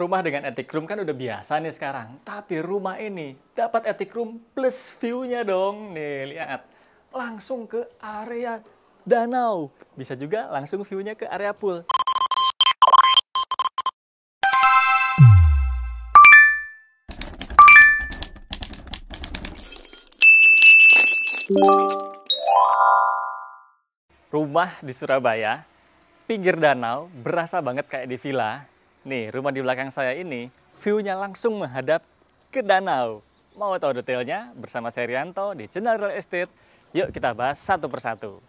rumah dengan etik room kan udah biasa nih sekarang. Tapi rumah ini dapat etik room plus view-nya dong. Nih, lihat. Langsung ke area danau. Bisa juga langsung view-nya ke area pool. Rumah di Surabaya, pinggir danau, berasa banget kayak di villa. Nih, rumah di belakang saya ini view-nya langsung menghadap ke danau. Mau tahu detailnya? Bersama saya Rianto di channel Real Estate. Yuk kita bahas satu persatu.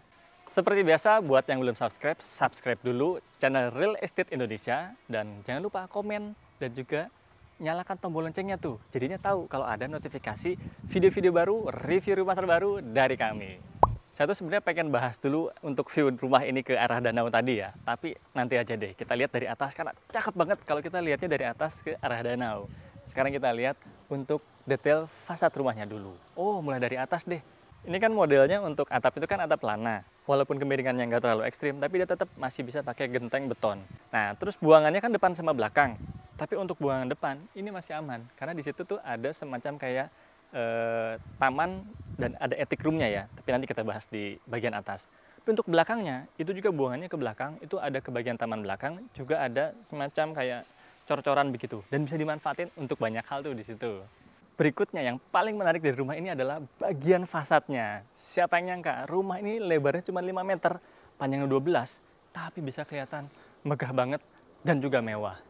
Seperti biasa, buat yang belum subscribe, subscribe dulu channel Real Estate Indonesia. Dan jangan lupa komen dan juga nyalakan tombol loncengnya tuh. Jadinya tahu kalau ada notifikasi video-video baru, review rumah terbaru dari kami. Saya tuh sebenarnya pengen bahas dulu untuk view rumah ini ke arah danau tadi ya, tapi nanti aja deh kita lihat dari atas karena cakep banget kalau kita lihatnya dari atas ke arah danau. Sekarang kita lihat untuk detail fasad rumahnya dulu. Oh, mulai dari atas deh. Ini kan modelnya untuk atap itu kan atap lana. Walaupun kemiringannya nggak terlalu ekstrim, tapi dia tetap masih bisa pakai genteng beton. Nah, terus buangannya kan depan sama belakang. Tapi untuk buangan depan, ini masih aman. Karena di situ tuh ada semacam kayak eh, taman dan ada etik roomnya ya, tapi nanti kita bahas di bagian atas. Tapi untuk belakangnya, itu juga buangannya ke belakang, itu ada ke bagian taman belakang, juga ada semacam kayak cor-coran begitu. Dan bisa dimanfaatin untuk banyak hal tuh di situ. Berikutnya yang paling menarik dari rumah ini adalah bagian fasadnya. Siapa yang nyangka rumah ini lebarnya cuma 5 meter, panjangnya 12, tapi bisa kelihatan megah banget dan juga mewah.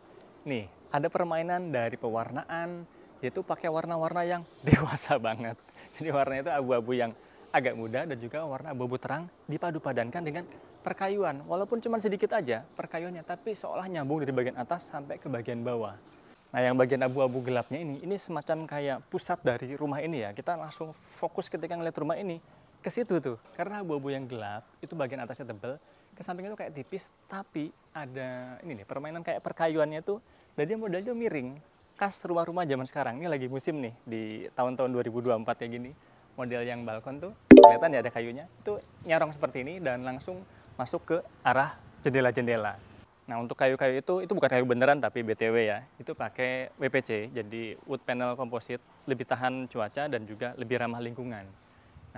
Nih, ada permainan dari pewarnaan, yaitu pakai warna-warna yang dewasa banget. Jadi warnanya itu abu-abu yang agak muda dan juga warna abu-abu terang dipadu padankan dengan perkayuan. Walaupun cuma sedikit aja perkayuannya, tapi seolah nyambung dari bagian atas sampai ke bagian bawah. Nah yang bagian abu-abu gelapnya ini, ini semacam kayak pusat dari rumah ini ya. Kita langsung fokus ketika ngeliat rumah ini ke situ tuh. Karena abu-abu yang gelap itu bagian atasnya tebel, ke samping itu kayak tipis, tapi ada ini nih permainan kayak perkayuannya tuh, dan dia modelnya miring khas rumah-rumah zaman sekarang. Ini lagi musim nih di tahun-tahun 2024 ya gini. Model yang balkon tuh kelihatan ya ada kayunya. Itu nyarong seperti ini dan langsung masuk ke arah jendela-jendela. Nah untuk kayu-kayu itu, itu bukan kayu beneran tapi BTW ya. Itu pakai WPC, jadi wood panel composite. Lebih tahan cuaca dan juga lebih ramah lingkungan.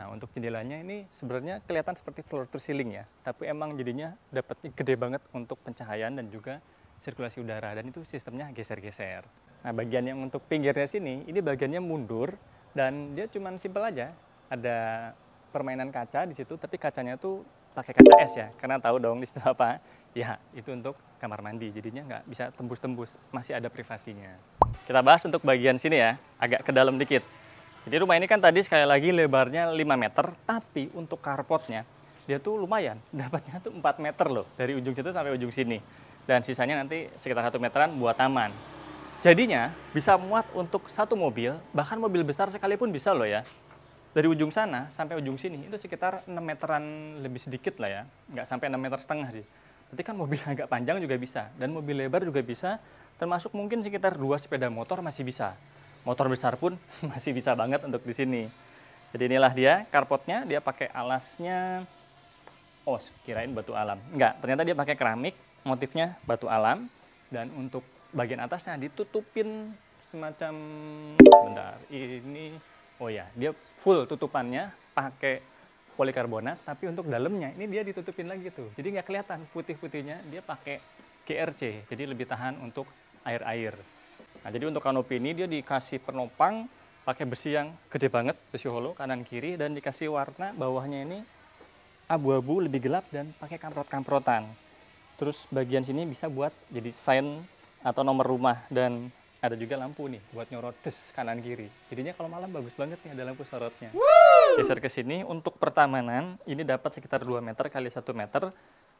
Nah untuk jendelanya ini sebenarnya kelihatan seperti floor to ceiling ya. Tapi emang jadinya dapat gede banget untuk pencahayaan dan juga sirkulasi udara. Dan itu sistemnya geser-geser. Nah bagian yang untuk pinggirnya sini, ini bagiannya mundur dan dia cuma simpel aja. Ada permainan kaca di situ, tapi kacanya tuh pakai kaca es ya, karena tahu dong di situ apa. Ya itu untuk kamar mandi, jadinya nggak bisa tembus-tembus, masih ada privasinya. Kita bahas untuk bagian sini ya, agak ke dalam dikit. Jadi rumah ini kan tadi sekali lagi lebarnya 5 meter, tapi untuk karpotnya dia tuh lumayan, dapatnya tuh 4 meter loh, dari ujung situ sampai ujung sini. Dan sisanya nanti sekitar satu meteran buat taman. Jadinya bisa muat untuk satu mobil, bahkan mobil besar sekalipun bisa loh ya. Dari ujung sana sampai ujung sini itu sekitar 6 meteran lebih sedikit lah ya. Nggak sampai 6 meter setengah sih. Berarti kan mobil agak panjang juga bisa dan mobil lebar juga bisa, termasuk mungkin sekitar dua sepeda motor masih bisa. Motor besar pun masih bisa banget untuk di sini. Jadi inilah dia karpotnya, dia pakai alasnya Oh, kirain batu alam. nggak ternyata dia pakai keramik, motifnya batu alam dan untuk bagian atasnya ditutupin semacam sebentar ini oh ya dia full tutupannya pakai polikarbonat tapi untuk dalamnya ini dia ditutupin lagi tuh jadi nggak kelihatan putih putihnya dia pakai krc jadi lebih tahan untuk air air nah jadi untuk kanopi ini dia dikasih penopang pakai besi yang gede banget besi hollow kanan kiri dan dikasih warna bawahnya ini abu-abu lebih gelap dan pakai kamprot kamprotan terus bagian sini bisa buat jadi sign atau nomor rumah dan ada juga lampu nih buat nyorot nyorotes kanan kiri. Jadinya kalau malam bagus banget nih ada lampu sorotnya. Geser ke sini untuk pertamanan ini dapat sekitar 2 meter kali 1 meter.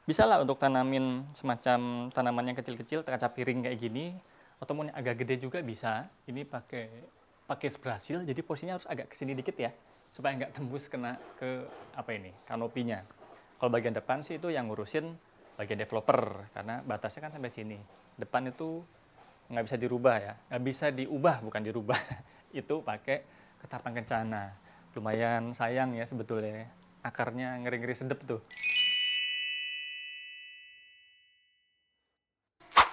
Bisa lah untuk tanamin semacam tanaman yang kecil-kecil kaca piring kayak gini atau mau agak gede juga bisa. Ini pakai pakai brasil jadi posisinya harus agak ke sini dikit ya supaya nggak tembus kena ke apa ini kanopinya. Kalau bagian depan sih itu yang ngurusin bagian developer karena batasnya kan sampai sini. Depan itu nggak bisa dirubah ya, nggak bisa diubah bukan dirubah. itu pakai ketapang kencana. Lumayan sayang ya sebetulnya. Akarnya ngeri-ngeri sedep tuh.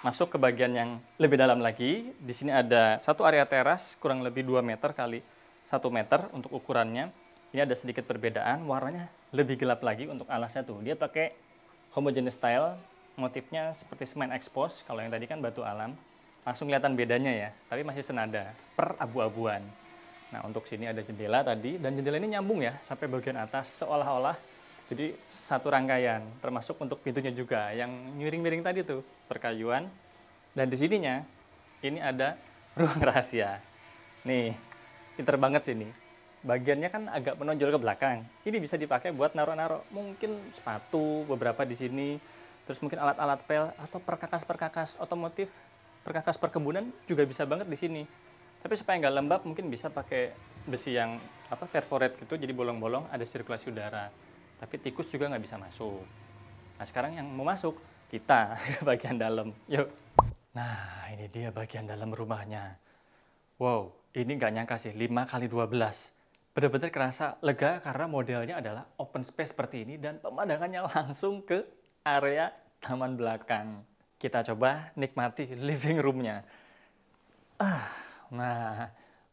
Masuk ke bagian yang lebih dalam lagi. Di sini ada satu area teras kurang lebih 2 meter kali satu meter untuk ukurannya. Ini ada sedikit perbedaan, warnanya lebih gelap lagi untuk alasnya tuh. Dia pakai homogeneous style motifnya seperti semen expose kalau yang tadi kan batu alam langsung kelihatan bedanya ya tapi masih senada per abu-abuan nah untuk sini ada jendela tadi dan jendela ini nyambung ya sampai bagian atas seolah-olah jadi satu rangkaian termasuk untuk pintunya juga yang miring-miring tadi tuh perkayuan dan di sininya ini ada ruang rahasia nih pinter banget sini bagiannya kan agak menonjol ke belakang. Ini bisa dipakai buat naruh-naruh mungkin sepatu beberapa di sini, terus mungkin alat-alat pel atau perkakas-perkakas otomotif, perkakas perkebunan juga bisa banget di sini. Tapi supaya nggak lembab mungkin bisa pakai besi yang apa perforate gitu, jadi bolong-bolong ada sirkulasi udara. Tapi tikus juga nggak bisa masuk. Nah sekarang yang mau masuk kita ke bagian dalam. Yuk. Nah ini dia bagian dalam rumahnya. Wow, ini nggak nyangka sih 5 kali 12 benar-benar kerasa lega karena modelnya adalah open space seperti ini dan pemandangannya langsung ke area taman belakang. Kita coba nikmati living roomnya. Ah, nah,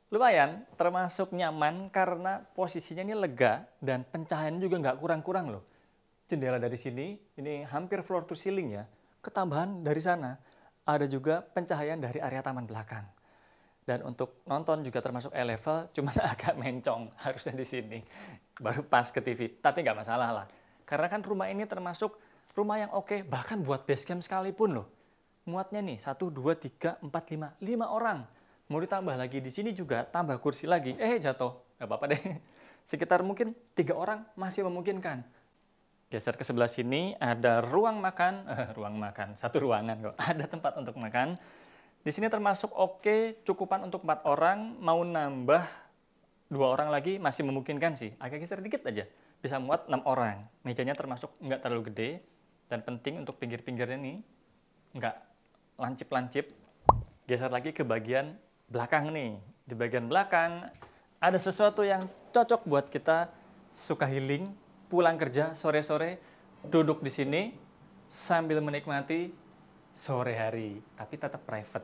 lumayan termasuk nyaman karena posisinya ini lega dan pencahayaan juga nggak kurang-kurang loh. Jendela dari sini, ini hampir floor to ceiling ya. Ketambahan dari sana, ada juga pencahayaan dari area taman belakang dan untuk nonton juga termasuk E-level cuma agak mencong harusnya di sini baru pas ke TV tapi nggak masalah lah karena kan rumah ini termasuk rumah yang oke okay, bahkan buat base camp sekalipun loh muatnya nih satu dua tiga empat lima lima orang mau ditambah lagi di sini juga tambah kursi lagi eh jatuh nggak apa-apa deh sekitar mungkin tiga orang masih memungkinkan geser ke sebelah sini ada ruang makan eh, ruang makan satu ruangan kok ada tempat untuk makan di sini termasuk oke, cukupan untuk empat orang, mau nambah dua orang lagi masih memungkinkan sih. Agak geser dikit aja, bisa muat enam orang. Mejanya termasuk nggak terlalu gede, dan penting untuk pinggir-pinggirnya ini nggak lancip-lancip. Geser lagi ke bagian belakang nih. Di bagian belakang, ada sesuatu yang cocok buat kita suka healing, pulang kerja sore-sore, duduk di sini sambil menikmati sore hari, tapi tetap private.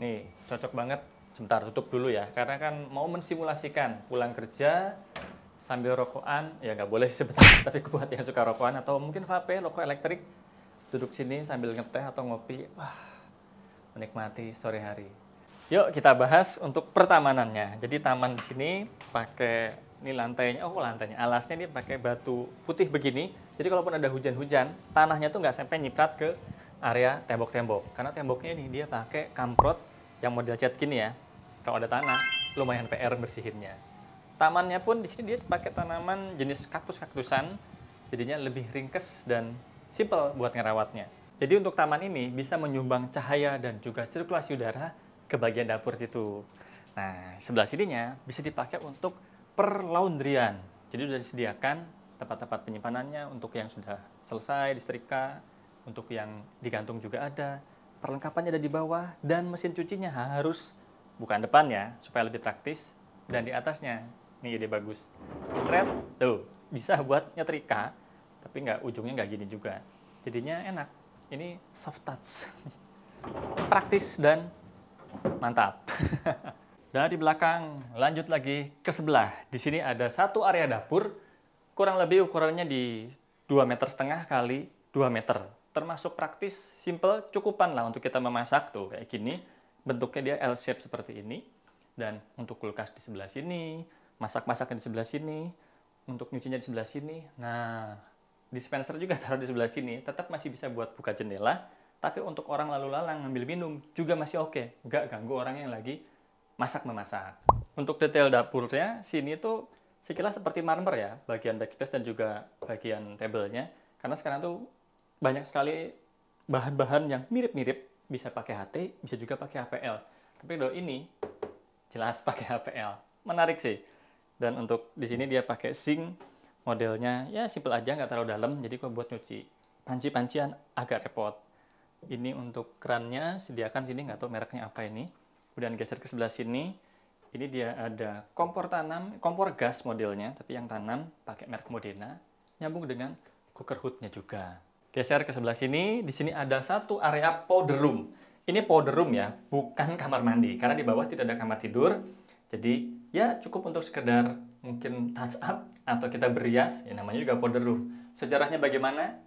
Nih, cocok banget. Sebentar, tutup dulu ya. Karena kan mau mensimulasikan pulang kerja sambil rokokan. Ya nggak boleh sih sebentar, tapi buat yang suka rokokan. Atau mungkin vape, rokok elektrik. Duduk sini sambil ngeteh atau ngopi. Wah, menikmati sore hari. Yuk kita bahas untuk pertamanannya. Jadi taman di sini pakai ini lantainya, oh lantainya, alasnya ini pakai batu putih begini. Jadi kalaupun ada hujan-hujan, tanahnya tuh nggak sampai nyiprat ke area tembok-tembok. Karena temboknya ini dia pakai kamprot yang model cat gini ya. Kalau ada tanah, lumayan PR bersihinnya. Tamannya pun di sini dia pakai tanaman jenis kaktus-kaktusan, jadinya lebih ringkes dan simple buat ngerawatnya. Jadi untuk taman ini bisa menyumbang cahaya dan juga sirkulasi udara ke bagian dapur gitu. Nah, sebelah sininya bisa dipakai untuk per laundryan. Jadi sudah disediakan tempat-tempat penyimpanannya untuk yang sudah selesai disetrika, untuk yang digantung juga ada, perlengkapannya ada di bawah dan mesin cucinya harus bukan depan ya supaya lebih praktis dan di atasnya ini ide bagus. Seret tuh bisa buat nyetrika tapi nggak ujungnya nggak gini juga. Jadinya enak. Ini soft touch. praktis dan mantap. Dari belakang, lanjut lagi ke sebelah. Di sini ada satu area dapur, kurang lebih ukurannya di 2 meter setengah kali 2 meter. Termasuk praktis, simple, cukupan lah untuk kita memasak tuh kayak gini. Bentuknya dia L shape seperti ini. Dan untuk kulkas di sebelah sini, masak-masakan di sebelah sini, untuk nyucinya di sebelah sini. Nah, dispenser juga taruh di sebelah sini, tetap masih bisa buat buka jendela. Tapi untuk orang lalu lalang ngambil minum juga masih oke, okay. nggak ganggu orang yang lagi masak memasak. Untuk detail dapurnya, sini itu sekilas seperti marmer ya, bagian backspace dan juga bagian tablenya. Karena sekarang tuh banyak sekali bahan-bahan yang mirip-mirip, bisa pakai HT, bisa juga pakai HPL. Tapi kalau ini jelas pakai HPL. Menarik sih. Dan untuk di sini dia pakai sink modelnya ya simple aja nggak terlalu dalam jadi kok buat nyuci panci-pancian agak repot ini untuk kerannya sediakan sini nggak tahu mereknya apa ini kemudian geser ke sebelah sini ini dia ada kompor tanam kompor gas modelnya tapi yang tanam pakai merek Modena nyambung dengan cooker hoodnya juga geser ke sebelah sini di sini ada satu area powder room ini powder room ya bukan kamar mandi karena di bawah tidak ada kamar tidur jadi ya cukup untuk sekedar mungkin touch up atau kita berias, ya namanya juga powder room sejarahnya bagaimana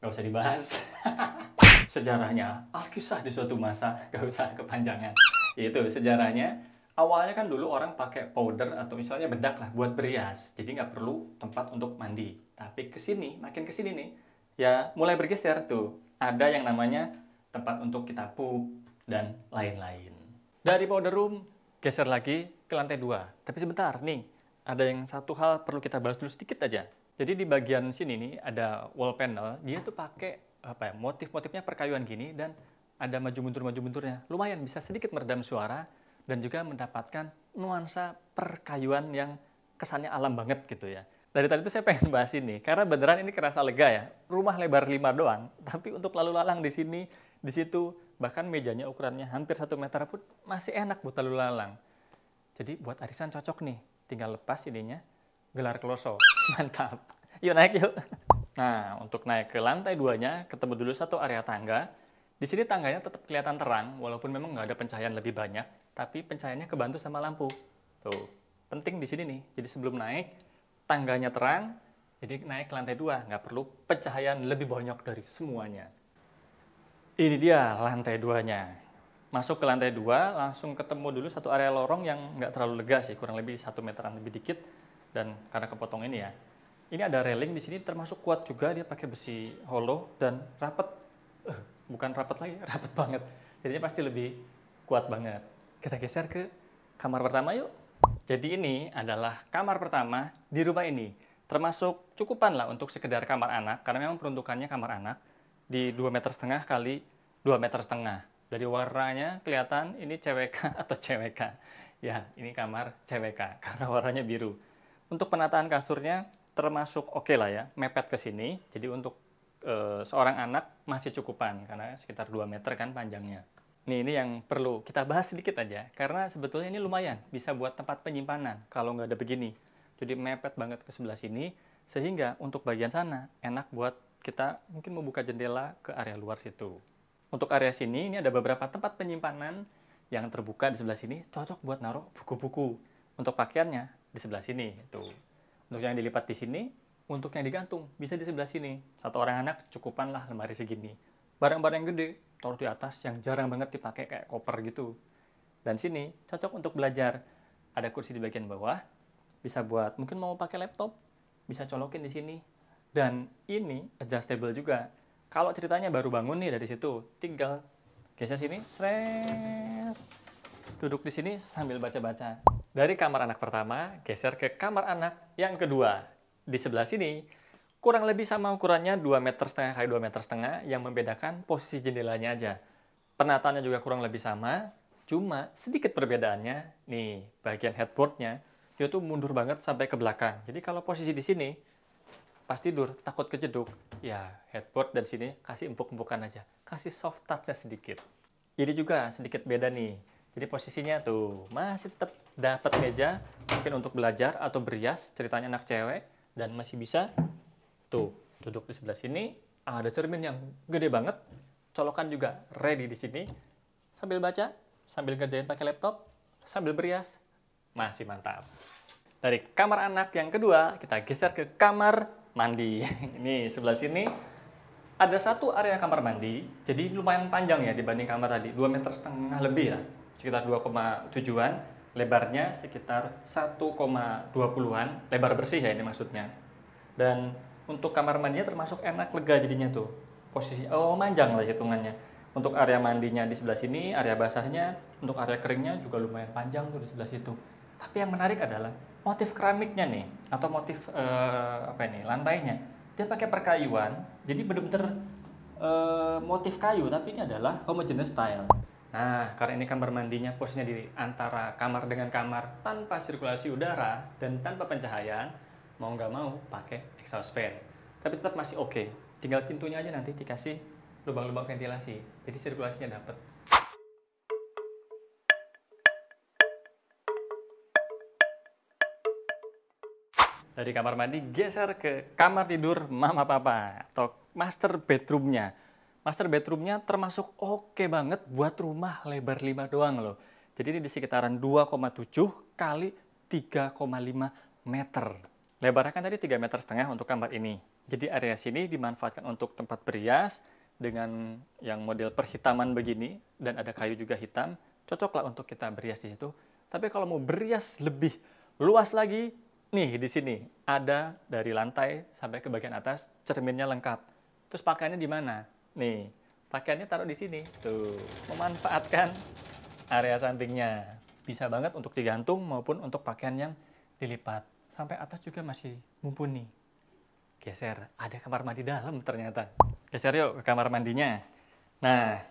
nggak usah dibahas sejarahnya. Alkisah di suatu masa, gak usah kepanjangan. Itu sejarahnya. Awalnya kan dulu orang pakai powder atau misalnya bedak lah buat berias. Jadi nggak perlu tempat untuk mandi. Tapi kesini, makin kesini nih, ya mulai bergeser tuh. Ada yang namanya tempat untuk kita pup dan lain-lain. Dari powder room, geser lagi ke lantai dua. Tapi sebentar nih, ada yang satu hal perlu kita bahas dulu sedikit aja. Jadi di bagian sini nih ada wall panel, dia tuh pakai apa ya, motif-motifnya perkayuan gini dan ada maju mundur maju mundurnya. Lumayan bisa sedikit meredam suara dan juga mendapatkan nuansa perkayuan yang kesannya alam banget gitu ya. Dari tadi itu saya pengen bahas ini karena beneran ini kerasa lega ya. Rumah lebar lima doang, tapi untuk lalu lalang di sini, di situ bahkan mejanya ukurannya hampir satu meter pun masih enak buat lalu lalang. Jadi buat arisan cocok nih, tinggal lepas ininya, gelar kloso. Mantap. Yuk naik yuk. Nah, untuk naik ke lantai duanya, ketemu dulu satu area tangga. Di sini tangganya tetap kelihatan terang, walaupun memang nggak ada pencahayaan lebih banyak, tapi pencahayaannya kebantu sama lampu. Tuh, penting di sini nih. Jadi sebelum naik, tangganya terang, jadi naik ke lantai dua, nggak perlu pencahayaan lebih banyak dari semuanya. Ini dia lantai duanya. Masuk ke lantai dua, langsung ketemu dulu satu area lorong yang nggak terlalu lega sih, kurang lebih satu meteran lebih dikit, dan karena kepotong ini ya, ini ada railing di sini termasuk kuat juga dia pakai besi hollow dan rapet, Uh, bukan rapet lagi rapet banget jadinya pasti lebih kuat banget kita geser ke kamar pertama yuk jadi ini adalah kamar pertama di rumah ini termasuk cukupan lah untuk sekedar kamar anak karena memang peruntukannya kamar anak di 2 meter setengah kali 2 meter setengah dari warnanya kelihatan ini CWK atau CWK ya ini kamar CWK karena warnanya biru untuk penataan kasurnya termasuk oke okay lah ya, mepet ke sini. Jadi untuk e, seorang anak masih cukupan karena sekitar 2 meter kan panjangnya. Nih ini yang perlu kita bahas sedikit aja karena sebetulnya ini lumayan bisa buat tempat penyimpanan kalau nggak ada begini. Jadi mepet banget ke sebelah sini sehingga untuk bagian sana enak buat kita mungkin membuka jendela ke area luar situ. Untuk area sini ini ada beberapa tempat penyimpanan yang terbuka di sebelah sini cocok buat naruh buku-buku. Untuk pakaiannya di sebelah sini tuh gitu. Untuk yang dilipat di sini, untuk yang digantung bisa di sebelah sini. Satu orang anak cukupanlah lemari segini. Barang-barang gede taruh di atas yang jarang banget dipakai kayak koper gitu. Dan sini cocok untuk belajar. Ada kursi di bagian bawah, bisa buat mungkin mau pakai laptop, bisa colokin di sini. Dan ini adjustable juga. Kalau ceritanya baru bangun nih dari situ, tinggal geser sini, seret. Duduk di sini sambil baca-baca. Dari kamar anak pertama, geser ke kamar anak yang kedua. Di sebelah sini, kurang lebih sama ukurannya 2 meter setengah kali 2 meter setengah yang membedakan posisi jendelanya aja. Penataannya juga kurang lebih sama, cuma sedikit perbedaannya, nih, bagian headboardnya, dia tuh mundur banget sampai ke belakang. Jadi kalau posisi di sini, pas tidur takut kejeduk, ya headboard dan sini kasih empuk-empukan aja. Kasih soft touch-nya sedikit. Jadi juga sedikit beda nih jadi posisinya tuh masih tetap dapat meja mungkin untuk belajar atau berias ceritanya anak cewek dan masih bisa tuh duduk di sebelah sini ada cermin yang gede banget colokan juga ready di sini sambil baca sambil kerjain pakai laptop sambil berias masih mantap dari kamar anak yang kedua kita geser ke kamar mandi ini sebelah sini ada satu area kamar mandi jadi lumayan panjang ya dibanding kamar tadi dua meter setengah lebih ya sekitar 2,7-an, lebarnya sekitar 1,20-an, lebar bersih ya ini maksudnya. Dan untuk kamar mandinya termasuk enak lega jadinya tuh. Posisi oh manjang lah hitungannya. Untuk area mandinya di sebelah sini, area basahnya, untuk area keringnya juga lumayan panjang tuh di sebelah situ. Tapi yang menarik adalah motif keramiknya nih atau motif eh, apa ini lantainya. Dia pakai perkayuan, jadi benar-benar eh, motif kayu tapi ini adalah homogeneous style Nah, karena ini kamar mandinya posnya di antara kamar dengan kamar tanpa sirkulasi udara dan tanpa pencahayaan, mau nggak mau pakai exhaust fan. Tapi tetap masih oke. Okay. Tinggal pintunya aja nanti dikasih lubang-lubang ventilasi. Jadi sirkulasinya dapat. Dari kamar mandi geser ke kamar tidur mama papa atau master bedroomnya master bedroomnya termasuk oke okay banget buat rumah lebar 5 doang loh. Jadi ini di sekitaran 2,7 kali 3,5 meter. Lebarnya kan tadi 3 meter setengah untuk kamar ini. Jadi area sini dimanfaatkan untuk tempat berias dengan yang model perhitaman begini dan ada kayu juga hitam. Cocoklah untuk kita berias di situ. Tapi kalau mau berias lebih luas lagi, nih di sini ada dari lantai sampai ke bagian atas cerminnya lengkap. Terus pakainya di mana? Nih, pakaiannya taruh di sini. Tuh, memanfaatkan area sampingnya. Bisa banget untuk digantung maupun untuk pakaian yang dilipat. Sampai atas juga masih mumpuni. Geser, ada kamar mandi dalam ternyata. Geser yuk ke kamar mandinya. Nah,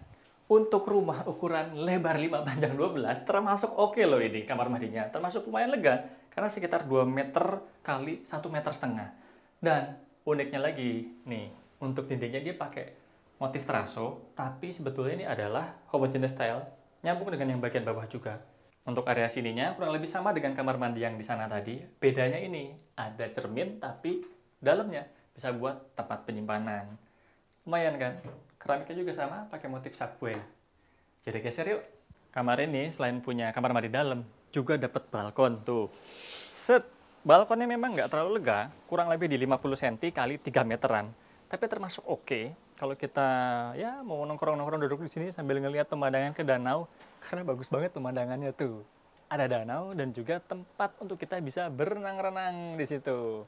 untuk rumah ukuran lebar 5 panjang 12 termasuk oke okay loh ini kamar mandinya. Termasuk lumayan lega karena sekitar 2 meter kali 1 meter setengah. Dan uniknya lagi, nih untuk dindingnya dia pakai motif teraso, tapi sebetulnya ini adalah homogeneous style nyambung dengan yang bagian bawah juga. Untuk area sininya kurang lebih sama dengan kamar mandi yang di sana tadi. Bedanya ini, ada cermin tapi dalamnya bisa buat tempat penyimpanan. Lumayan kan? Keramiknya juga sama, pakai motif subway. Jadi geser yuk. Kamar ini selain punya kamar mandi dalam, juga dapat balkon tuh. Set! Balkonnya memang nggak terlalu lega, kurang lebih di 50 cm kali 3 meteran. Tapi termasuk oke, okay, kalau kita ya mau nongkrong-nongkrong duduk di sini sambil ngeliat pemandangan ke danau karena bagus banget pemandangannya tuh. Ada danau dan juga tempat untuk kita bisa berenang-renang di situ.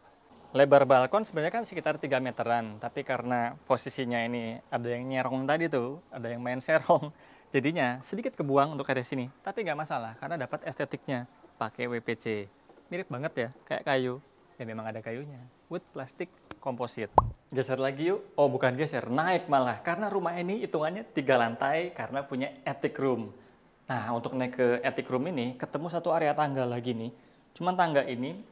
Lebar balkon sebenarnya kan sekitar 3 meteran, tapi karena posisinya ini ada yang nyerong tadi tuh, ada yang main serong, jadinya sedikit kebuang untuk area sini. Tapi nggak masalah karena dapat estetiknya pakai WPC. Mirip banget ya, kayak kayu. Ya memang ada kayunya. Wood plastik komposit. Geser lagi yuk. Oh bukan geser, naik malah. Karena rumah ini hitungannya tiga lantai karena punya attic room. Nah untuk naik ke attic room ini ketemu satu area tangga lagi nih. Cuman tangga ini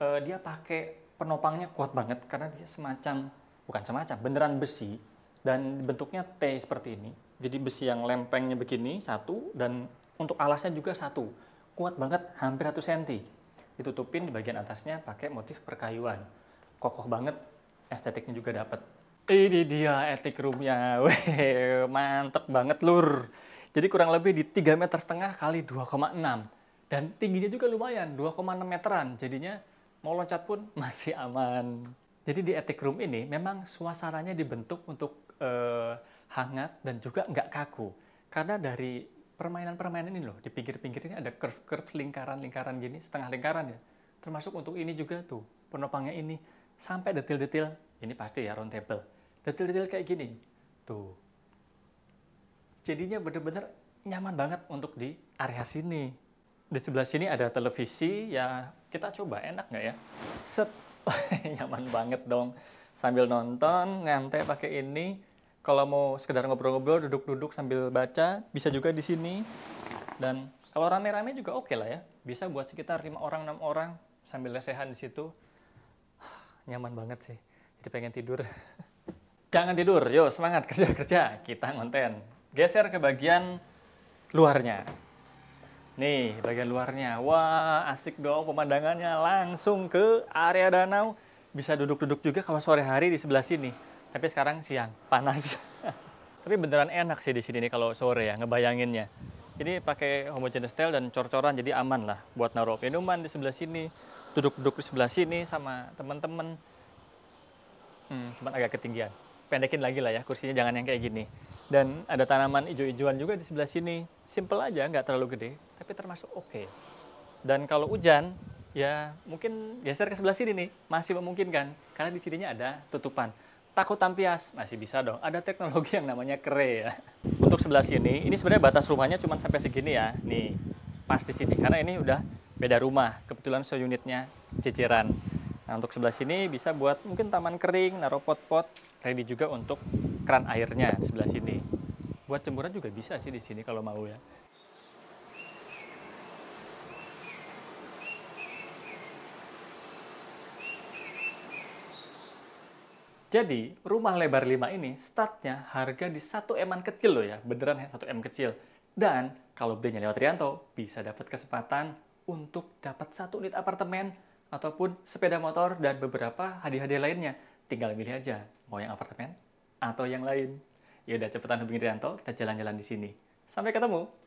eh, dia pakai penopangnya kuat banget karena dia semacam, bukan semacam, beneran besi. Dan bentuknya T seperti ini. Jadi besi yang lempengnya begini satu dan untuk alasnya juga satu. Kuat banget hampir 1 cm. Ditutupin di bagian atasnya pakai motif perkayuan. Kokoh banget estetiknya juga dapat. Ini dia etik roomnya, hehehe, mantep banget lur. Jadi kurang lebih di 3 meter setengah kali 2,6. Dan tingginya juga lumayan, 2,6 meteran. Jadinya mau loncat pun masih aman. Jadi di etik room ini memang suasananya dibentuk untuk eh, hangat dan juga nggak kaku. Karena dari permainan-permainan ini loh, di pinggir-pinggir ini ada curve-curve lingkaran-lingkaran gini, setengah lingkaran ya. Termasuk untuk ini juga tuh, penopangnya ini sampai detil-detil ini pasti ya round table detil-detil kayak gini tuh jadinya bener-bener nyaman banget untuk di area sini di sebelah sini ada televisi ya kita coba enak nggak ya set nyaman banget dong sambil nonton ngantai pakai ini kalau mau sekedar ngobrol-ngobrol duduk-duduk sambil baca bisa juga di sini dan kalau rame-rame juga oke okay lah ya bisa buat sekitar lima orang enam orang sambil lesehan di situ nyaman banget sih. Jadi pengen tidur. Jangan tidur, yuk semangat kerja-kerja. Kita ngonten. Geser ke bagian luarnya. Nih, bagian luarnya. Wah, asik dong pemandangannya. Langsung ke area danau. Bisa duduk-duduk juga kalau sore hari di sebelah sini. Tapi sekarang siang, panas. Tapi beneran enak sih di sini nih kalau sore ya, ngebayanginnya. Ini pakai homogenous dan cor-coran jadi aman lah buat naruh minuman di sebelah sini duduk-duduk di sebelah sini sama teman-teman hmm, cuman agak ketinggian pendekin lagi lah ya kursinya jangan yang kayak gini dan ada tanaman hijau hijauan juga di sebelah sini simple aja nggak terlalu gede tapi termasuk oke okay. dan kalau hujan ya mungkin geser ke sebelah sini nih masih memungkinkan karena di sininya ada tutupan takut tampias masih bisa dong ada teknologi yang namanya kere ya untuk sebelah sini ini sebenarnya batas rumahnya cuma sampai segini ya nih pasti sini karena ini udah beda rumah kebetulan seunitnya ceceran nah untuk sebelah sini bisa buat mungkin taman kering naruh pot-pot ready juga untuk keran airnya sebelah sini buat cemburan juga bisa sih di sini kalau mau ya Jadi, rumah lebar 5 ini startnya harga di satu eman kecil loh ya, beneran 1 ya, M kecil. Dan kalau belinya lewat Rianto, bisa dapat kesempatan untuk dapat satu unit apartemen ataupun sepeda motor dan beberapa hadiah-hadiah lainnya. Tinggal pilih aja, mau yang apartemen atau yang lain. Yaudah cepetan hubungi Rianto, kita jalan-jalan di sini. Sampai ketemu!